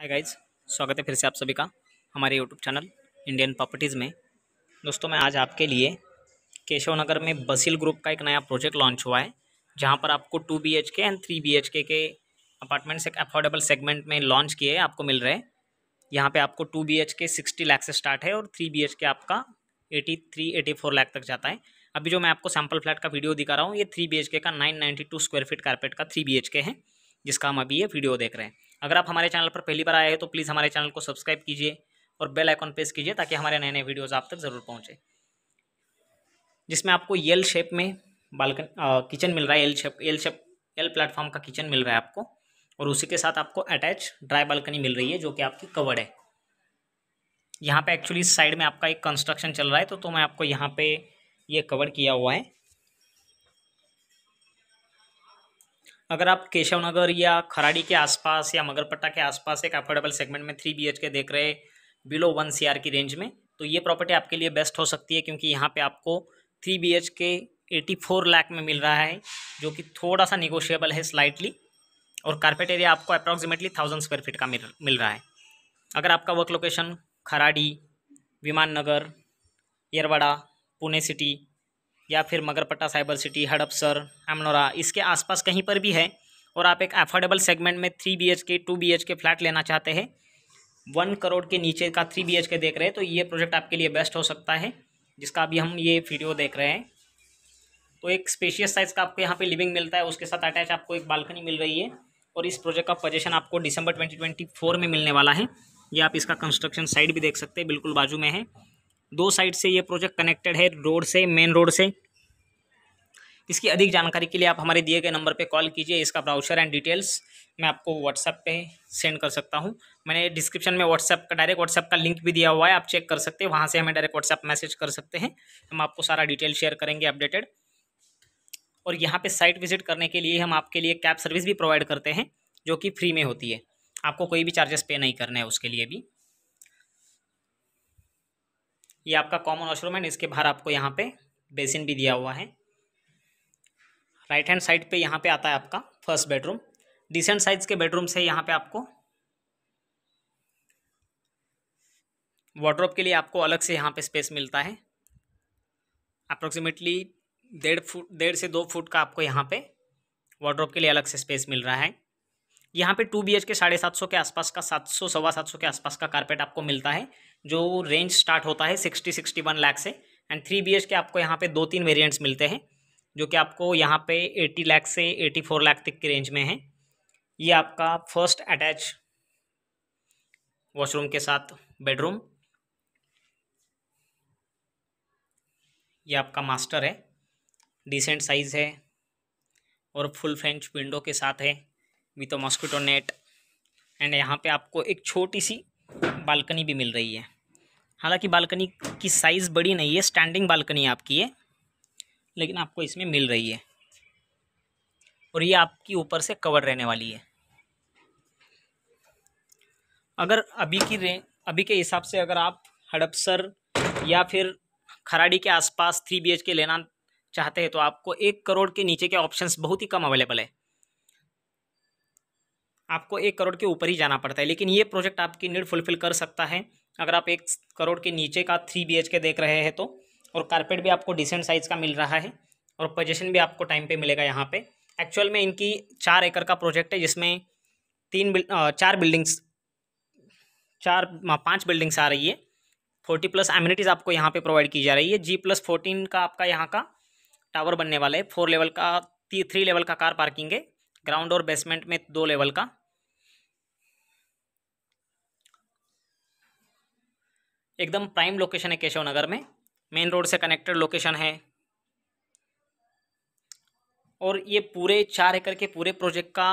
hi guys स्वागत है फिर से आप सभी का हमारे यूट्यूब चैनल इंडियन प्रॉपर्टीज़ में दोस्तों मैं आज आपके लिए केशव नगर में बसील ग्रुप का एक नया प्रोजेक्ट लॉन्च हुआ है जहां पर आपको two B H K and three B H K के अपार्टमेंट्स एक अफोर्डेबल सेगमेंट में लॉन्च किए आपको मिल रहे हैं यहाँ पर आपको two B H K sixty lakh से स्टार्ट है और थ्री बी एच के आपका eighty three eighty four lakh तक जाता है अभी जो मैं आपको सैम्पल फ्लैट का वीडियो दिखा रहा हूँ ये थ्री बी एच के का nine two square feet carpet का थ्री बी एच के है जिसका हम अभी ये वीडियो देख रहे हैं अगर आप हमारे चैनल पर पहली बार आए हैं तो प्लीज़ हमारे चैनल को सब्सक्राइब कीजिए और बेल आइकॉन प्रेस कीजिए ताकि हमारे नए नए वीडियोज़ आप तक ज़रूर पहुँचे जिसमें आपको येल शेप में बालकन किचन मिल रहा है L shape L shape L platform का किचन मिल रहा है आपको और उसी के साथ आपको अटैच ड्राई बालकनी मिल रही है जो कि आपकी कवर्ड है यहाँ पे एक्चुअली साइड में आपका एक कंस्ट्रक्शन चल रहा है तो तो मैं आपको यहाँ पे ये यह कवर किया हुआ है अगर आप केशव नगर या खराड़ी के आसपास या मगरपट्टा के आसपास एक अफोर्डेबल सेगमेंट में थ्री बी के देख रहे बिलो वन सी की रेंज में तो ये प्रॉपर्टी आपके लिए बेस्ट हो सकती है क्योंकि यहाँ पे आपको three B H K eighty four lakh में मिल रहा है जो कि थोड़ा सा निगोशिएबल है स्लाइटली और कारपेट एरिया आपको अप्रॉक्सीमेटली थाउजेंड स्क्वायर फीट का मिल मिल रहा है अगर आपका वर्क लोकेशन खराड़ी विमान नगर येरवाड़ा पुणे सिटी या फिर मगरपट्टा साइबर सिटी हड़पसर अमनोरा इसके आसपास कहीं पर भी है और आप एक अफोर्डेबल सेगमेंट में three B H K two B H K flat लेना चाहते हैं वन करोड़ के नीचे का थ्री बी एच के देख रहे हैं तो ये प्रोजेक्ट आपके लिए बेस्ट हो सकता है जिसका अभी हम ये वीडियो देख रहे हैं तो एक स्पेशियस साइज़ का आपको यहाँ पे लिविंग मिलता है उसके साथ अटैच आपको एक बालकनी मिल रही है और इस प्रोजेक्ट का पोजेशन आपको दिसंबर ट्वेंटी में मिलने वाला है ये आप इसका कंस्ट्रक्शन साइड भी देख सकते हैं बिल्कुल बाजू में है दो साइड से ये प्रोजेक्ट कनेक्टेड है रोड से मेन रोड से इसकी अधिक जानकारी के लिए आप हमारे दिए गए नंबर पर कॉल कीजिए इसका ब्राउचर एंड डिटेल्स मैं आपको व्हाट्सएप पे सेंड कर सकता हूँ मैंने डिस्क्रिप्शन में व्हाट्सएप का डायरेक्ट व्हाट्सएप का लिंक भी दिया हुआ है आप चेक कर सकते हैं वहाँ से हमें डायरेक्ट व्हाट्सएप मैसेज कर सकते हैं हम आपको सारा डिटेल शेयर करेंगे अपडेटेड और यहाँ पर साइट विजिट करने के लिए हम आपके लिए कैब सर्विस भी प्रोवाइड करते हैं जो कि फ्री में होती है आपको कोई भी चार्जेस पे नहीं करना है उसके लिए भी ये आपका कॉमन वॉशरूम है इसके बाहर आपको यहाँ पे बेसिन भी दिया हुआ है राइट हैंड साइड पे यहाँ पे आता है आपका फर्स्ट बेडरूम डिसेंट साइज के बेडरूम से यहाँ पे आपको वार्ड्रोप के लिए आपको अलग से यहाँ पे स्पेस मिलता है अप्रोक्सीमेटली डेढ़ फुट डेढ़ से दो फुट का आपको यहाँ पे वार्ड्रोप के लिए अलग से स्पेस मिल रहा है यहाँ पे टू बी एच के साढ़े सात सौ के आसपास का सात सौ सवा सात सौ के आसपास का कारपेट आपको मिलता है जो रेंज स्टार्ट होता है सिक्सटी सिक्सटी वन लाख से एंड थ्री बी के आपको यहाँ पे दो तीन वेरिएंट्स मिलते हैं जो कि आपको यहाँ पे एटी लाख से एटी फोर लाख तक की रेंज में है ये आपका फर्स्ट अटैच वॉशरूम के साथ बेडरूम ये आपका मास्टर है डिसेंट साइज़ है और फुल फ्रेंच विंडो के साथ है विथ मॉस्किटो नेट एंड यहाँ पे आपको एक छोटी सी बालकनी भी मिल रही है हालांकि बालकनी की साइज़ बड़ी नहीं है स्टैंडिंग बालकनी आपकी है लेकिन आपको इसमें मिल रही है और ये आपकी ऊपर से कवर रहने वाली है अगर अभी की रे अभी के हिसाब से अगर आप हड़पसर या फिर खराड़ी के आसपास थ्री बी के लेना चाहते हैं तो आपको एक करोड़ के नीचे के ऑप्शंस बहुत ही कम अवेलेबल है आपको एक करोड़ के ऊपर ही जाना पड़ता है लेकिन ये प्रोजेक्ट आपकी नीड फुलफिल कर सकता है अगर आप एक करोड़ के नीचे का थ्री बी के देख रहे हैं तो और कारपेट भी आपको डिसेंट साइज़ का मिल रहा है और पोजेशन भी आपको टाइम पर मिलेगा यहाँ पर एक्चुअल में इनकी चार एकड़ का प्रोजेक्ट है जिसमें तीन बिल, चार बिल्डिंग्स चार पांच बिल्डिंग्स आ रही है फोर्टी प्लस एम्यूनिटीज़ आपको यहाँ पे प्रोवाइड की जा रही है जी प्लस फोर्टीन का आपका यहाँ का टावर बनने वाला है फोर लेवल का थ्री लेवल का कार पार्किंग है ग्राउंड और बेसमेंट में दो लेवल का एकदम प्राइम लोकेशन है केशव नगर में मेन रोड से कनेक्टेड लोकेशन है और ये पूरे चार एकड़ के पूरे प्रोजेक्ट का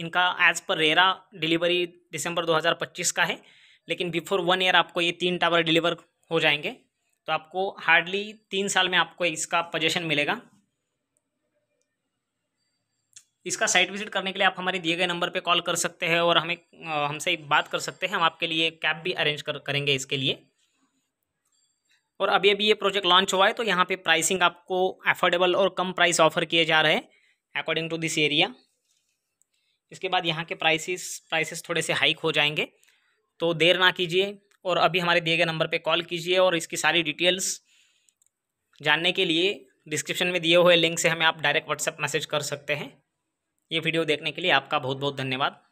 इनका एज पर रेरा डिलीवरी दिसंबर 2025 का है लेकिन बिफोर वन ईयर आपको ये तीन टावर डिलीवर हो जाएंगे तो आपको हार्डली तीन साल में आपको इसका पोजेशन मिलेगा इसका साइट विजिट करने के लिए आप हमारे दिए गए नंबर पे कॉल कर सकते हैं और हमें हमसे बात कर सकते हैं हम आपके लिए कैब भी अरेंज कर करेंगे इसके लिए और अभी अभी ये प्रोजेक्ट लॉन्च हुआ है तो यहाँ पे प्राइसिंग आपको अफोर्डेबल और कम प्राइस ऑफर किए जा रहे हैं अकॉर्डिंग टू दिस एरिया इसके बाद यहाँ के प्राइसिस प्राइसेस थोड़े से हाइक हो जाएंगे तो देर ना कीजिए और अभी हमारे दिए गए नंबर पर कॉल कीजिए और इसकी सारी डिटेल्स जानने के लिए डिस्क्रिप्शन में दिए हुए लिंक से हमें आप डायरेक्ट व्हाट्सएप मैसेज कर सकते हैं ये वीडियो देखने के लिए आपका बहुत बहुत धन्यवाद